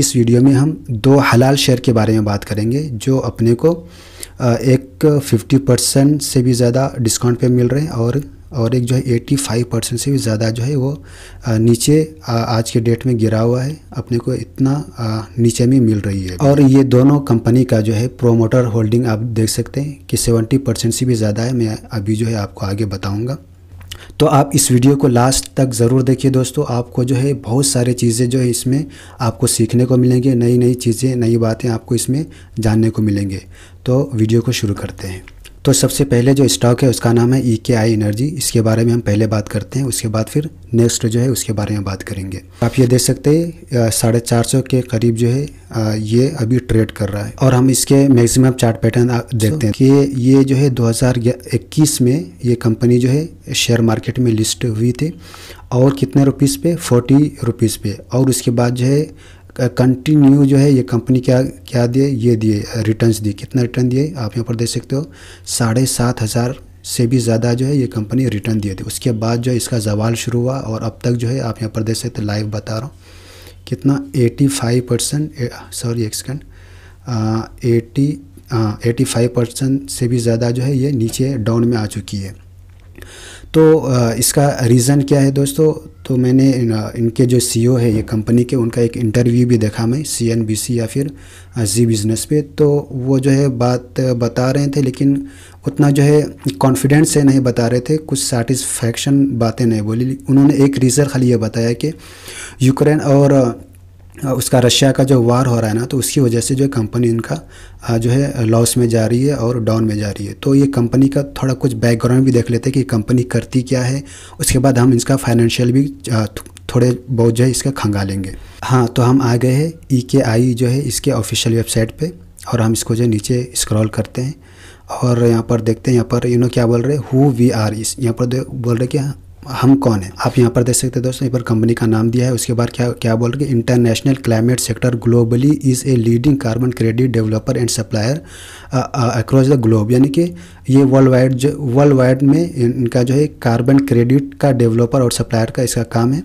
इस वीडियो में हम दो हलाल शेयर के बारे में बात करेंगे जो अपने को एक 50 परसेंट से भी ज़्यादा डिस्काउंट पे मिल रहे हैं और और एक जो है 85 परसेंट से भी ज़्यादा जो है वो नीचे आज के डेट में गिरा हुआ है अपने को इतना नीचे में मिल रही है और ये दोनों कंपनी का जो है प्रोमोटर होल्डिंग आप देख सकते हैं कि 70 परसेंट से भी ज़्यादा है मैं अभी जो है आपको आगे बताऊँगा तो आप इस वीडियो को लास्ट तक ज़रूर देखिए दोस्तों आपको जो है बहुत सारे चीज़ें जो है इसमें आपको सीखने को मिलेंगे नई नई चीज़ें नई बातें आपको इसमें जानने को मिलेंगे तो वीडियो को शुरू करते हैं तो सबसे पहले जो स्टॉक है उसका नाम है ई के आई एनर्जी इसके बारे में हम पहले बात करते हैं उसके बाद फिर नेक्स्ट जो है उसके बारे में बात करेंगे आप ये देख सकते हैं साढ़े चार सौ के करीब जो है आ, ये अभी ट्रेड कर रहा है और हम इसके मैक्सिमम चार्ट पैटर्न देखते हैं कि ये जो है 2021 में ये कंपनी जो है शेयर मार्केट में लिस्ट हुई थी और कितने रुपीज़ पे फोर्टी रुपीज़ पे और उसके बाद जो है कंटिन्यू जो है ये कंपनी क्या क्या दिए ये दिए रिटर्न दिए कितना रिटर्न दिए आप यहाँ पर देख सकते हो साढ़े सात हज़ार से भी ज़्यादा जो है ये कंपनी रिटर्न दिए थी उसके बाद जो है इसका जवाल शुरू हुआ और अब तक जो है आप यहाँ पर देख सकते हो लाइव बता रहा हूँ कितना एटी फाइव परसेंट सॉरी एक second eighty eighty five percent से भी ज़्यादा जो है ये नीचे डाउन में आ चुकी है तो इसका रीज़न क्या है दोस्तों तो मैंने इनके जो सीईओ e है ये कंपनी के उनका एक इंटरव्यू भी देखा मैं सीएनबीसी या फिर जी बिज़नेस पे तो वो जो है बात बता रहे थे लेकिन उतना जो है कॉन्फिडेंस से नहीं बता रहे थे कुछ सेटिस्फैक्शन बातें नहीं बोली उन्होंने एक रीज़न खाली ये बताया कि यूक्रेन और उसका रशिया का जो वार हो रहा है ना तो उसकी वजह से जो कंपनी इनका जो है लॉस में जा रही है और डाउन में जा रही है तो ये कंपनी का थोड़ा कुछ बैकग्राउंड भी देख लेते हैं कि कंपनी करती क्या है उसके बाद हम इसका फाइनेंशियल भी थोड़े बहुत जो है इसका खंगालेंगे हाँ तो हम आ गए हैं ई के आई जो है इसके ऑफिशियल वेबसाइट पर और हम इसको जो नीचे स्क्रॉल करते हैं और यहाँ पर देखते हैं यहाँ पर यू नो क्या बोल रहे हु वी आर इस यहाँ पर बोल रहे कि हाँ, हम कौन है आप यहाँ पर देख सकते हैं दोस्तों यहाँ पर कंपनी का नाम दिया है उसके बाद क्या क्या बोल रहे हैं international climate sector globally is a leading carbon credit developer and supplier across the globe यानी कि ये वर्ल्ड वाइड जो वर्ल्ड वाइड में इनका जो है कार्बन क्रेडिट का डेवलपर और सप्लायर का इसका काम है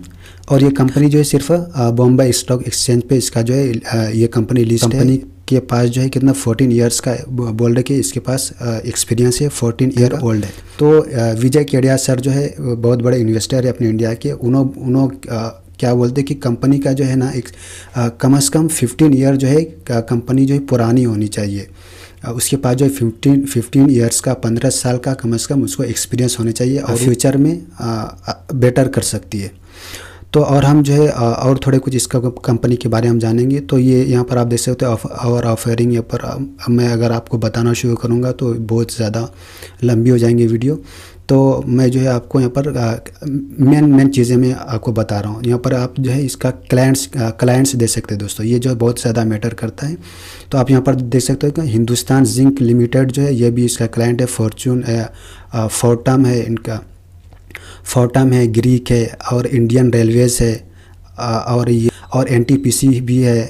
और ये कंपनी जो है सिर्फ बॉम्बे स्टॉक एक्सचेंज पे इसका जो है uh, ये कंपनी लिस्ट है के पास जो है कितना फोर्टीन ईयर्स का बोल रहे कि इसके पास एक्सपीरियंस है फोर्टीन ईयर ओल्ड है तो विजय केडिया सर जो है बहुत बड़े इन्वेस्टर है अपने इंडिया के उन्हों क्या बोलते हैं कि कंपनी का जो है ना एक कम अज़ कम फिफ्टीन ईयर जो है कंपनी जो है पुरानी होनी चाहिए उसके पास जो है फिफ्टीन फिफ्टीन ईयर्स का पंद्रह साल का कम अज़ कम उसको एक्सपीरियंस होना चाहिए हाँ, और फ्यूचर में आ, आ, बेटर कर सकती है तो और हम जो है और थोड़े कुछ इसका कंपनी के बारे में हम जानेंगे तो ये यहाँ पर आप देख सकते हो तो और ऑफरिंग यहाँ पर मैं अगर आपको बताना शुरू करूँगा तो बहुत ज़्यादा लंबी हो जाएंगी वीडियो तो मैं जो है आपको यहाँ पर मेन मेन चीज़ें मैं आपको बता रहा हूँ यहाँ पर आप जो है इसका क्लाइंट्स क्लाइंट्स दे सकते हैं दोस्तों ये जो है बहुत ज़्यादा मैटर करता है तो आप यहाँ पर देख सकते हो कि हिंदुस्तान जिंक लिमिटेड जो है ये भी इसका क्लाइंट है फॉर्चून है फोर्टम है इनका फोटम है ग्रीक है और इंडियन रेलवेज़ है और ये और एन भी है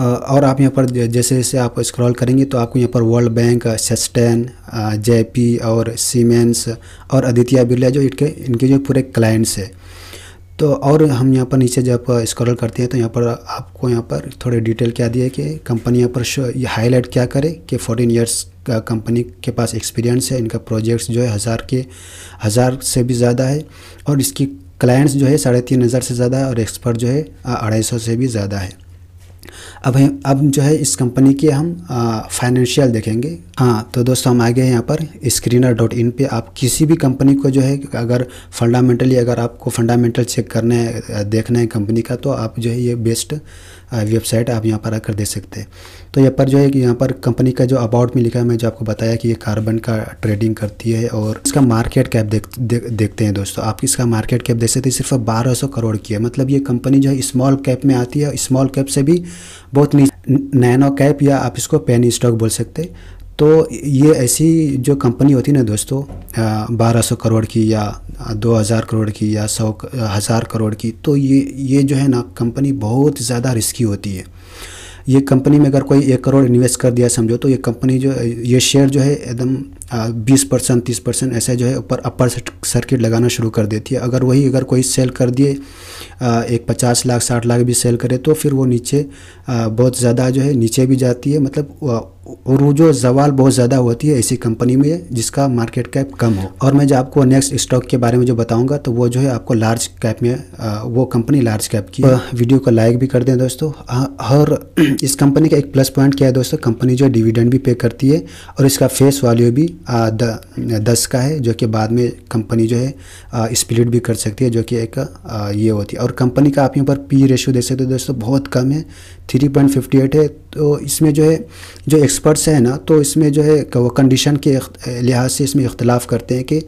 और आप यहाँ पर जैसे जैसे आप स्क्रॉल करेंगे तो आपको यहाँ पर वर्ल्ड बैंक सस्टेन जेपी और सीमेंस और आदित्य बिरला जो इनके इनके जो पूरे क्लाइंट्स है तो और हम यहाँ पर नीचे जब स्क्रॉल करते हैं तो यहाँ पर आपको यहाँ पर थोड़े डिटेल क्या दिए कि कंपनी यहाँ पर हाईलाइट क्या करे कि फोर्टीन ईयर्स कंपनी के पास एक्सपीरियंस है इनका प्रोजेक्ट्स जो है हज़ार के हज़ार से भी ज़्यादा है और इसकी क्लाइंट्स जो है साढ़े तीन हज़ार से ज़्यादा है और एक्सपर्ट जो है अढ़ाई सौ से भी ज़्यादा है अब है अब जो है इस कंपनी के हम फाइनेंशियल देखेंगे हाँ तो दोस्तों हम आ गए यहाँ पर स्क्रीनर डॉट इन पर आप किसी भी कंपनी को जो है अगर फंडामेंटली अगर आपको फंडामेंटल चेक करने देखना है कंपनी का तो आप जो है ये बेस्ट वेबसाइट आप यहाँ पर आकर दे सकते हैं तो यहाँ पर जो है कि यहाँ पर कंपनी का जो अबाउट में लिखा है मैं जो आपको बताया कि ये कार्बन का ट्रेडिंग करती है और इसका मार्केट कैप देख, दे, देखते हैं दोस्तों आप इसका मार्केट कैप देख सकते हैं सिर्फ बारह सौ करोड़ की है मतलब ये कंपनी जो है स्मॉल कैप में आती है स्मॉल कैप से भी बहुत नैनो कैप या आप इसको पेन स्टॉक बोल सकते हैं तो ये ऐसी जो कंपनी होती है ना दोस्तों बारह सौ करोड़ की या दो हज़ार करोड़ की या सौ हज़ार करोड़ की तो ये ये जो है ना कंपनी बहुत ज़्यादा रिस्की होती है ये कंपनी में अगर कोई एक करोड़ इन्वेस्ट कर दिया समझो तो ये कंपनी जो ये शेयर जो है एकदम बीस परसेंट तीस परसेंट ऐसे जो है ऊपर अपर सर्किट लगाना शुरू कर देती है अगर वही अगर कोई सेल कर दिए एक पचास लाख साठ लाख भी सेल करे तो फिर वो नीचे बहुत ज़्यादा जो है नीचे भी जाती है मतलब और वो जो जवाल बहुत ज़्यादा होती है ऐसी कंपनी में जिसका मार्केट कैप कम हो और मैं जो आपको नेक्स्ट स्टॉक के बारे में जो बताऊंगा तो वो जो है आपको लार्ज कैप में वो कंपनी लार्ज कैप की वीडियो को लाइक भी कर दें दोस्तों हाँ, और इस कंपनी का एक प्लस पॉइंट क्या है दोस्तों कंपनी जो है डिविडेंड भी पे करती है और इसका फेस वैल्यू भी दस का है जो कि बाद में कंपनी जो है स्प्लिट भी कर सकती है जो कि एक ये होती है और कंपनी का आप यहाँ पर पी रेशो दे सकते हो दोस्तों बहुत कम है थ्री पॉइंट फिफ्टी एट है तो इसमें जो है जो एक्सपर्ट्स हैं ना तो इसमें जो है वो कंडीशन के लिहाज से इसमें इख्तलाफ करते हैं कि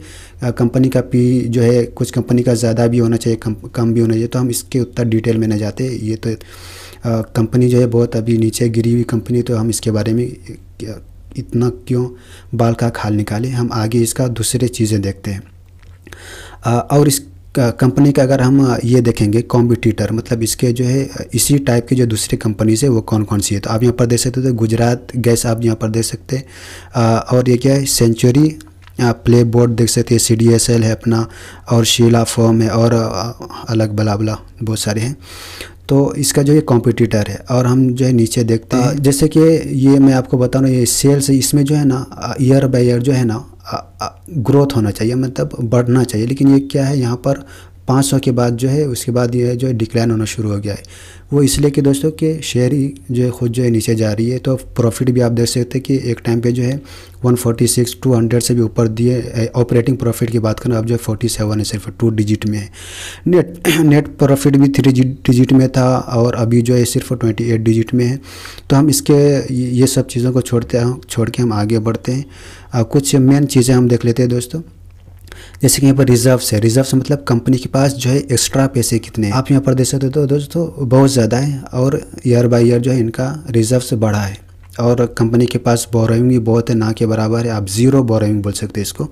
कंपनी का पी जो है कुछ कंपनी का ज़्यादा भी होना चाहिए कम, कम भी होना चाहिए तो हम इसके उत्तर डिटेल में न जाते ये तो कंपनी जो है बहुत अभी नीचे गिरी हुई कंपनी तो हम इसके बारे में इतना क्यों बाल का खाल निकाले हम आगे इसका दूसरे चीज़ें देखते हैं और इस कंपनी का अगर हम ये देखेंगे कॉम्पिटिटर मतलब इसके जो है इसी टाइप के जो दूसरी कंपनीज है वो कौन कौन सी है तो आप यहाँ पर देख सकते हो तो गुजरात गैस आप यहाँ पर देख सकते हैं और ये क्या है सेंचुरी प्ले बोर्ड देख सकते हैं सी डी एस एल है अपना और शीला फॉर्म है और अलग बला बला बहुत सारे हैं तो इसका जो ये कॉम्पिटिटर है और हम जो है नीचे देखते हैं हम्म। जैसे कि ये मैं आपको बता रहा हूँ ये सेल्स इसमें जो है ना ईयर बाय ईयर जो है ना ग्रोथ होना चाहिए मतलब बढ़ना चाहिए लेकिन ये क्या है यहाँ पर पाँच सौ के बाद जो है उसके बाद ये जो है डिक्लाइन होना शुरू हो गया है वो इसलिए कि दोस्तों कि ही जो है खुद जो है नीचे जा रही है तो प्रॉफिट भी आप देख सकते हैं कि एक टाइम पे जो है 146 200 से भी ऊपर दिए ऑपरेटिंग प्रॉफिट की बात करें अब जो है फोर्टी सेवन है सिर्फ टू डिजिट में है नेट नेट प्रॉफिट भी थ्री डिजिट में था और अभी जो है सिर्फ ट्वेंटी एट डिजिट में है तो हम इसके ये सब चीज़ों को छोड़ते छोड़ के हम आगे बढ़ते हैं कुछ मेन चीज़ें हम देख लेते हैं दोस्तों जैसे कि यहाँ पर रिजर्व्स है रिजर्व्स मतलब कंपनी के पास जो है एक्स्ट्रा पैसे कितने आप यहाँ पर देख सकते हो तो दोस्तों बहुत ज़्यादा है और ईयर बाई ईयर जो है इनका रिजर्व्स बढ़ा है और कंपनी के पास बोरोइंग भी बहुत है ना के बराबर है आप ज़ीरो बोरोइंग बोल सकते हैं इसको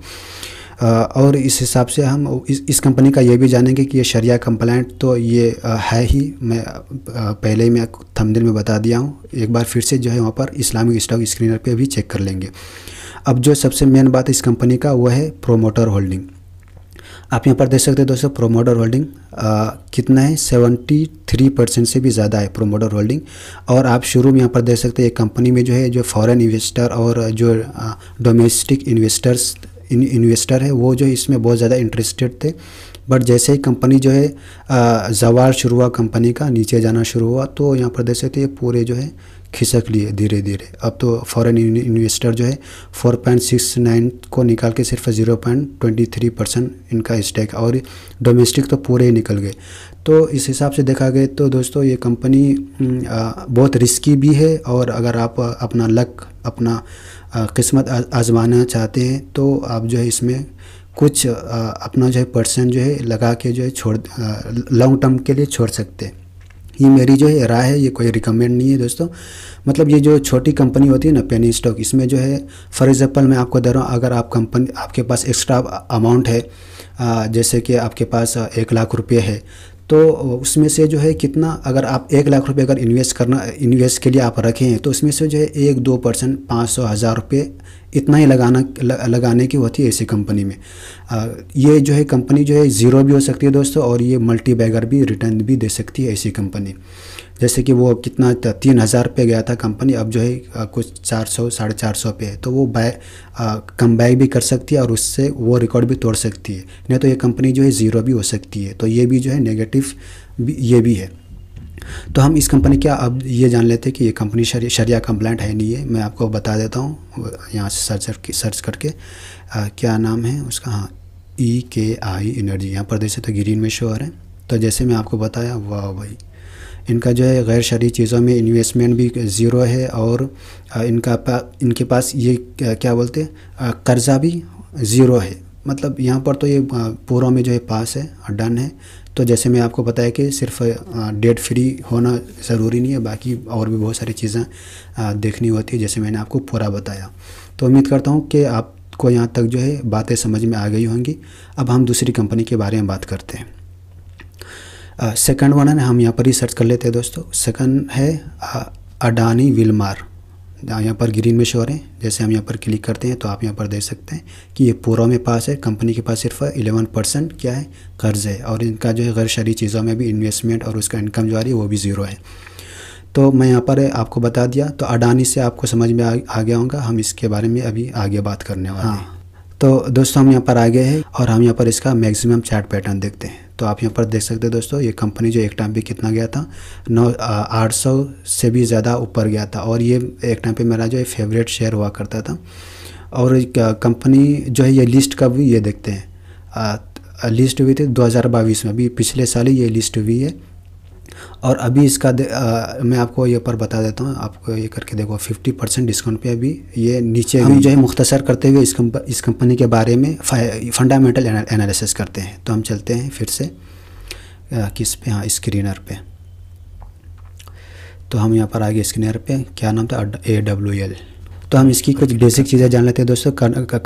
और इस हिसाब से हम इस, कंपनी का ये भी जानेंगे कि ये शरिया कंप्लेंट तो ये है ही मैं पहले ही मैं थमदिल में बता दिया हूँ एक बार फिर से जो है वहाँ पर इस्लामिक स्टॉक स्क्रीनर पे भी चेक कर लेंगे अब जो सबसे मेन बात इस कंपनी का वो है प्रोमोटर होल्डिंग आप यहाँ पर देख सकते हैं दोस्तों प्रोमोटर होल्डिंग कितना है सेवेंटी थ्री परसेंट से भी ज़्यादा है प्रोमोटर होल्डिंग और आप शुरू में यहाँ पर देख सकते हैं कंपनी में जो है जो फॉरेन इन्वेस्टर और जो डोमेस्टिक इन्वेस्टर्स इन्वेस्टर है वो जो इसमें बहुत ज़्यादा इंटरेस्टेड थे बट जैसे ही कंपनी जो है जवार शुरू हुआ कंपनी का नीचे जाना शुरू हुआ तो यहाँ पर देख सकते ये पूरे जो है खिसक लिए धीरे धीरे अब तो फॉरेन इन्वेस्टर जो है 4.69 को निकाल के सिर्फ 0.23 परसेंट इनका स्टैक और डोमेस्टिक तो पूरे ही निकल गए तो इस हिसाब से देखा गया तो दोस्तों ये कंपनी बहुत रिस्की भी है और अगर आप अपना लक अपना किस्मत आजमाना चाहते हैं तो आप जो है इसमें कुछ अपना जो है पर्सन जो है लगा के जो है छोड़ लॉन्ग टर्म के लिए छोड़ सकते हैं ये मेरी जो है राय है ये कोई रिकमेंड नहीं है दोस्तों मतलब ये जो छोटी कंपनी होती है ना पेनी स्टॉक इसमें जो है फॉर एग्ज़ाम्पल मैं आपको दे रहा हूँ अगर आप कंपनी आपके पास एक्स्ट्रा अमाउंट है जैसे कि आपके पास एक लाख रुपये है तो उसमें से जो है कितना अगर आप एक लाख रुपये अगर इन्वेस्ट करना इन्वेस्ट के लिए आप रखें हैं तो उसमें से जो है एक दो परसेंट पाँच सौ हज़ार रुपये इतना ही लगाना लगाने की होती है ऐसी कंपनी में आ, ये जो है कंपनी जो है ज़ीरो भी हो सकती है दोस्तों और ये मल्टी बैगर भी रिटर्न भी दे सकती है ऐसी कंपनी जैसे कि वो कितना तीन हज़ार पे गया था कंपनी अब जो है कुछ चार सौ साढ़े चार सौ पे है तो वो बाय कम बाय भी कर सकती है और उससे वो रिकॉर्ड भी तोड़ सकती है नहीं तो ये कंपनी जो है ज़ीरो भी हो सकती है तो ये भी जो है नेगेटिव ये भी है तो हम इस कंपनी क्या अब ये जान लेते हैं कि ये कंपनी शर, शरिया कंप्लेंट है नहीं है मैं आपको बता देता हूँ यहाँ से सर्च सर्च करके आ, क्या नाम है उसका हाँ ई के आई एनर्जी यहाँ पर जैसे तो ग्रीन में शोर है तो जैसे मैं आपको बताया वाह भाई इनका जो है गैर शरी चीज़ों में इन्वेस्टमेंट भी ज़ीरो है और इनका पा, इनके पास ये क्या बोलते हैं कर्ज़ा भी ज़ीरो है मतलब यहाँ पर तो ये पूरा में जो है पास है डन है तो जैसे मैं आपको बताया कि सिर्फ डेट फ्री होना ज़रूरी नहीं है बाकी और भी बहुत सारी चीज़ें देखनी होती है जैसे मैंने आपको पूरा बताया तो उम्मीद करता हूँ कि आपको यहाँ तक जो है बातें समझ में आ गई होंगी अब हम दूसरी कंपनी के बारे में बात करते हैं सेकंड वन है हम यहाँ पर रिसर्च कर लेते हैं दोस्तों सेकंड है अडानी विलमार यहाँ पर ग्रीन में शोर है जैसे हम यहाँ पर क्लिक करते हैं तो आप यहाँ पर देख सकते हैं कि ये पूरा में पास है कंपनी के पास सिर्फ एलेवन परसेंट क्या है कर्ज है और इनका जो है गैर शरी चीज़ों में भी इन्वेस्टमेंट और उसका इनकम जो आ रही है वो भी ज़ीरो है तो मैं यहाँ पर आपको बता दिया तो अडानी से आपको समझ में आ, आ गया होगा हम इसके बारे में अभी आगे बात करने वाले हैं हाँ। तो दोस्तों हम यहाँ पर आ गए हैं और हम यहाँ पर इसका मैक्सिमम चार्ट पैटर्न देखते हैं तो आप यहाँ पर देख सकते हैं दोस्तों ये कंपनी जो एक टाइम पे कितना गया था नौ आठ सौ से भी ज़्यादा ऊपर गया था और ये एक टाइम पे मेरा जो है फेवरेट शेयर हुआ करता था और कंपनी जो है ये लिस्ट का भी ये देखते हैं आ, लिस्ट हुई थी दो में अभी पिछले साल ही ये लिस्ट हुई है और अभी इसका आ, मैं आपको ये पर बता देता हूँ आपको ये करके देखो 50 परसेंट डिस्काउंट पे अभी ये नीचे हम जो है मुख्तसर करते हुए इस कंप, इस कंपनी के बारे में फंडामेंटल एनालिसिस करते हैं तो हम चलते हैं फिर से आ, किस पे हाँ स्क्रीनर पे तो हम यहाँ पर आगे स्क्रीनर पे क्या नाम था ए डब्ल्यू एल तो हम इसकी कुछ बेसिक चीज़ें जान लेते हैं दोस्तों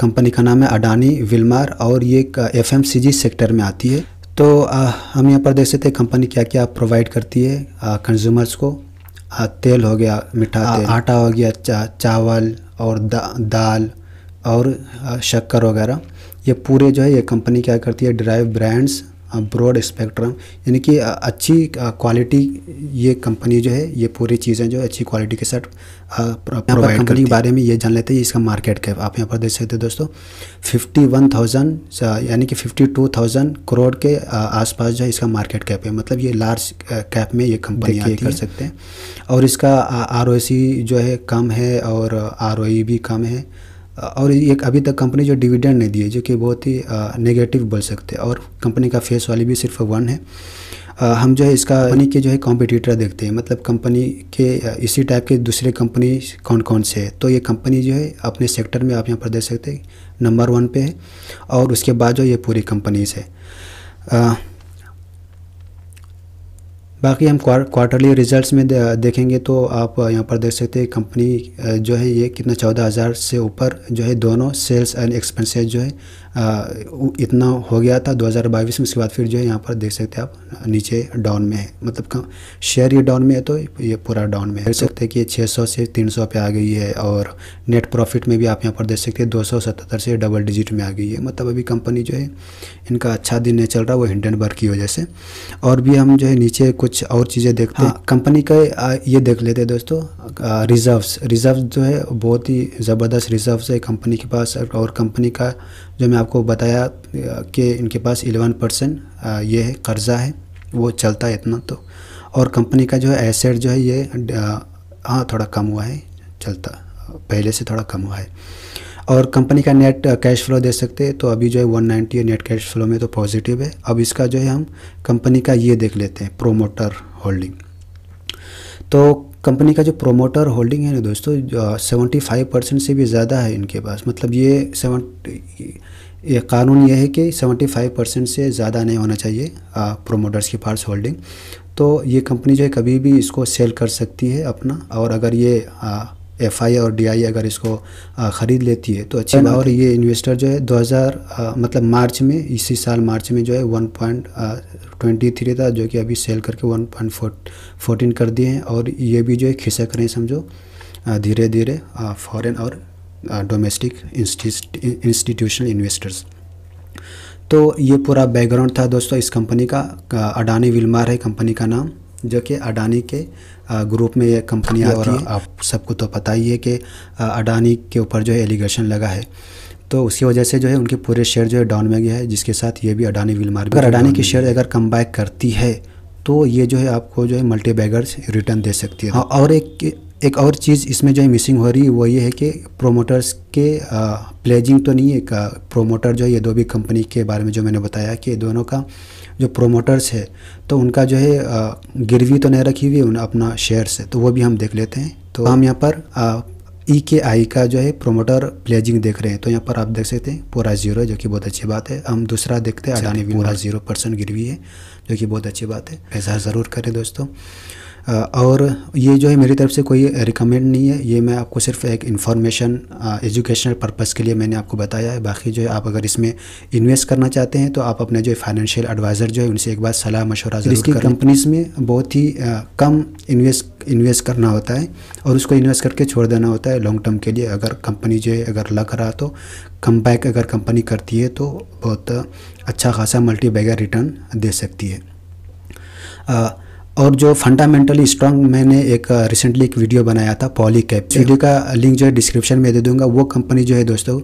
कंपनी का नाम है अडानी विलमार और ये एफ सेक्टर में आती है तो आ, हम यहाँ पर देख सकते हैं कंपनी क्या क्या प्रोवाइड करती है कंज्यूमर्स को आ, तेल हो गया मीठा आटा हो गया चा, चावल और दा, दाल और शक्कर वगैरह ये पूरे जो है ये कंपनी क्या करती है ड्राइव ब्रांड्स ब्रॉड स्पेक्ट्रम यानी कि अच्छी क्वालिटी ये कंपनी जो है ये पूरी चीज़ें जो अच्छी क्वालिटी के साथ प्रोवाइड कंपनी के बारे में ये जान लेते हैं इसका मार्केट कैप आप यहाँ पर देख सकते हो दोस्तों फिफ्टी वन थाउजेंड यानी कि फिफ्टी टू थाउजेंड करोड़ के आसपास जो है इसका मार्केट कैप है मतलब ये लार्ज कैप में ये कंपनी आती कर सकते हैं और इसका आर जो है कम है और आर e भी कम है और ये अभी तक कंपनी जो डिविडेंड नहीं दी है जो कि बहुत ही नेगेटिव बोल सकते हैं और कंपनी का फेस वाली भी सिर्फ वन है आ, हम जो है इसका कंपनी के जो है कॉम्पिटिटर देखते हैं मतलब कंपनी के इसी टाइप के दूसरे कंपनी कौन कौन से है तो ये कंपनी जो है अपने सेक्टर में आप यहाँ पर देख सकते हैं नंबर वन पे है और उसके बाद जो ये पूरी कंपनीज है बाकी हम क्वार्टरली रिजल्ट्स में देखेंगे तो आप यहाँ पर देख सकते हैं कंपनी जो है ये कितना चौदह हज़ार से ऊपर जो है दोनों सेल्स एंड एक्सपेंसेस जो है इतना हो गया था 2022 में उसके बाद फिर जो है यहाँ पर देख सकते हैं आप नीचे डाउन में है मतलब शेयर ये डाउन में है तो ये पूरा डाउन में है देख सकते हैं कि ये 600 से 300 पे आ गई है और नेट प्रॉफिट में भी आप यहाँ पर देख सकते हैं सतहत्तर से डबल डिजिट में आ गई है मतलब अभी कंपनी जो है इनका अच्छा दिन नहीं चल रहा वो हिंडनबर्ग की वजह से और भी हम जो है नीचे कुछ और चीज़ें देखते हैं कंपनी हाँ। का ये देख लेते हैं दोस्तों रिज़र्व्स रिज़र्व जो है बहुत ही ज़बरदस्त रिज़र्व्स है कंपनी के पास और कंपनी का जो मैं आपको बताया कि इनके पास एलेवन परसेंट ये है कर्ज़ा है वो चलता है इतना तो और कंपनी का जो है एसेट जो है ये हाँ थोड़ा कम हुआ है चलता पहले से थोड़ा कम हुआ है और कंपनी का नेट कैश फ्लो दे सकते हैं तो अभी जो है 190 नाइन्टी नेट कैश फ्लो में तो पॉजिटिव है अब इसका जो है हम कंपनी का ये देख लेते हैं प्रोमोटर होल्डिंग तो कंपनी का जो प्रोमोटर होल्डिंग है ना दोस्तों सेवेंटी फाइव परसेंट से भी ज़्यादा है इनके पास मतलब ये सेवन ये कानून ये है कि सेवेंटी फाइव परसेंट से ज़्यादा नहीं होना चाहिए प्रोमोटर्स की पार्ट्स होल्डिंग तो ये कंपनी जो है कभी भी इसको सेल कर सकती है अपना और अगर ये आ, एफ और डी अगर इसको ख़रीद लेती है तो अच्छी बात और ये इन्वेस्टर जो है 2000 मतलब मार्च में इसी साल मार्च में जो है वन पॉइंट ट्वेंटी थ्री था जो कि अभी सेल करके वन पॉइंट फोर्टीन कर दिए हैं और ये भी जो है खिसक रहे हैं समझो धीरे धीरे फॉरेन और डोमेस्टिक इंस्टीट्यूशनल इन्वेस्टर्स तो ये पूरा बैकग्राउंड था दोस्तों इस कंपनी का अडानी विलमार है कंपनी का नाम जो कि अडानी के ग्रुप में ये कंपनी आती है आप सबको तो पता ही है कि अडानी के ऊपर जो है एलिगेशन लगा है तो उसकी वजह से जो है उनके पूरे शेयर जो है डाउन में गया है जिसके साथ ये भी अडानी विलमार अगर अडानी की शेयर अगर कम करती है तो ये जो है आपको जो है मल्टी बैगर्स रिटर्न दे सकती है हाँ, और एक एक और चीज़ इसमें जो है मिसिंग हो रही है वो ये है कि प्रोमोटर्स के प्लेजिंग तो नहीं है का प्रोमोटर जो है ये दो भी कंपनी के बारे में जो मैंने बताया कि दोनों का जो प्रोमोटर्स है तो उनका जो है गिरवी तो नहीं रखी हुई उन अपना शेयर से तो वो भी हम देख लेते हैं तो हम यहाँ पर ई के आई का जो है प्रोमोटर प्लेजिंग देख रहे हैं तो यहाँ पर आप देख सकते हैं पूरा जीरो है जो कि बहुत अच्छी बात है हम दूसरा देखते हैं अडानी पूरा जीरो परसेंट गिरवी है जो कि बहुत अच्छी बात है ऐसा ज़रूर करें दोस्तों और ये जो है मेरी तरफ से कोई रिकमेंड नहीं है ये मैं आपको सिर्फ एक इन्फॉर्मेशन एजुकेशनल पर्पज़ के लिए मैंने आपको बताया है बाकी जो है आप अगर इसमें इन्वेस्ट करना चाहते हैं तो आप अपने जो फाइनेंशियल एडवाइज़र जो है उनसे एक बार सलाह मशवरा इसकी कंपनीज़ में बहुत ही कम इन्वेस्ट इन्वेस्ट करना होता है और उसको इन्वेस्ट करके छोड़ देना होता है लॉन्ग टर्म के लिए अगर कंपनी जो है अगर लग रहा तो कम बैक अगर कंपनी करती है तो बहुत अच्छा खासा मल्टी बैगर रिटर्न दे सकती है और जो फंडामेंटली स्ट्रॉन्ग मैंने एक रिसेंटली एक वीडियो बनाया था पॉली कैप वीडियो का लिंक जो है डिस्क्रिप्शन में दे दूंगा वो कंपनी जो है दोस्तों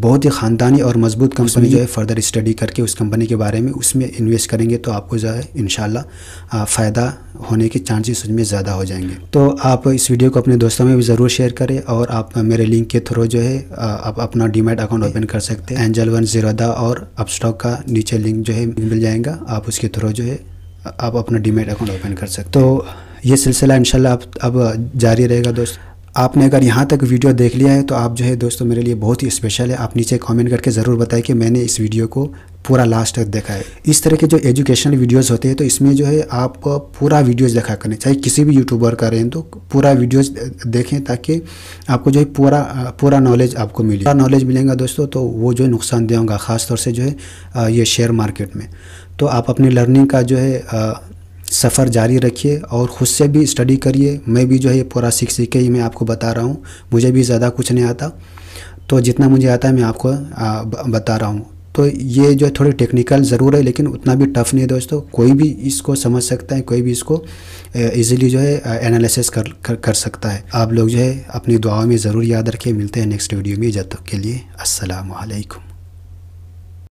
बहुत ही ख़ानदानी और मजबूत कंपनी जो है फर्दर स्टडी करके उस कंपनी के बारे में उसमें इन्वेस्ट करेंगे तो आपको जो है इन फ़ायदा होने के चांसेस उसमें ज़्यादा हो जाएंगे तो आप इस वीडियो को अपने दोस्तों में भी ज़रूर शेयर करें और आप मेरे लिंक के थ्रू जो है आप अपना डीमेट अकाउंट ओपन कर सकते हैं एंजल वन जीरोदा और अपस्टॉक का नीचे लिंक जो है मिल जाएगा आप उसके थ्रू जो है आप अपना डीमेट अकाउंट ओपन कर सकते हो तो ये सिलसिला इंशाल्लाह अब जारी रहेगा दोस्त आपने अगर यहाँ तक वीडियो देख लिया है तो आप जो है दोस्तों मेरे लिए बहुत ही स्पेशल है आप नीचे कमेंट करके ज़रूर बताएं कि मैंने इस वीडियो को पूरा लास्ट तक देखा है इस तरह के जो एजुकेशनल वीडियोस होते हैं तो इसमें जो है आप पूरा वीडियोस देखा करें चाहे किसी भी यूट्यूबर का रहें तो पूरा वीडियोस देखें ताकि आपको जो है पूरा पूरा नॉलेज आपको मिले पूरा नॉलेज मिलेगा दोस्तों तो वो जो है नुकसानदेह होगा ख़ासतौर से जो है ये शेयर मार्केट में तो आप अपनी लर्निंग का जो है सफ़र जारी रखिए और ख़ुद से भी स्टडी करिए मैं भी जो है पूरा सीख सीख के ही मैं आपको बता रहा हूँ मुझे भी ज़्यादा कुछ नहीं आता तो जितना मुझे आता है मैं आपको बता रहा हूँ तो ये जो है थोड़ी टेक्निकल ज़रूर है लेकिन उतना भी टफ़ नहीं है दोस्तों कोई भी इसको समझ सकता है कोई भी इसको ईज़िली जो है एनालिसिस कर, कर कर सकता है आप लोग जो है अपनी दुआओं में ज़रूर याद रखिए मिलते हैं नेक्स्ट वीडियो में जब तक के लिए असलकम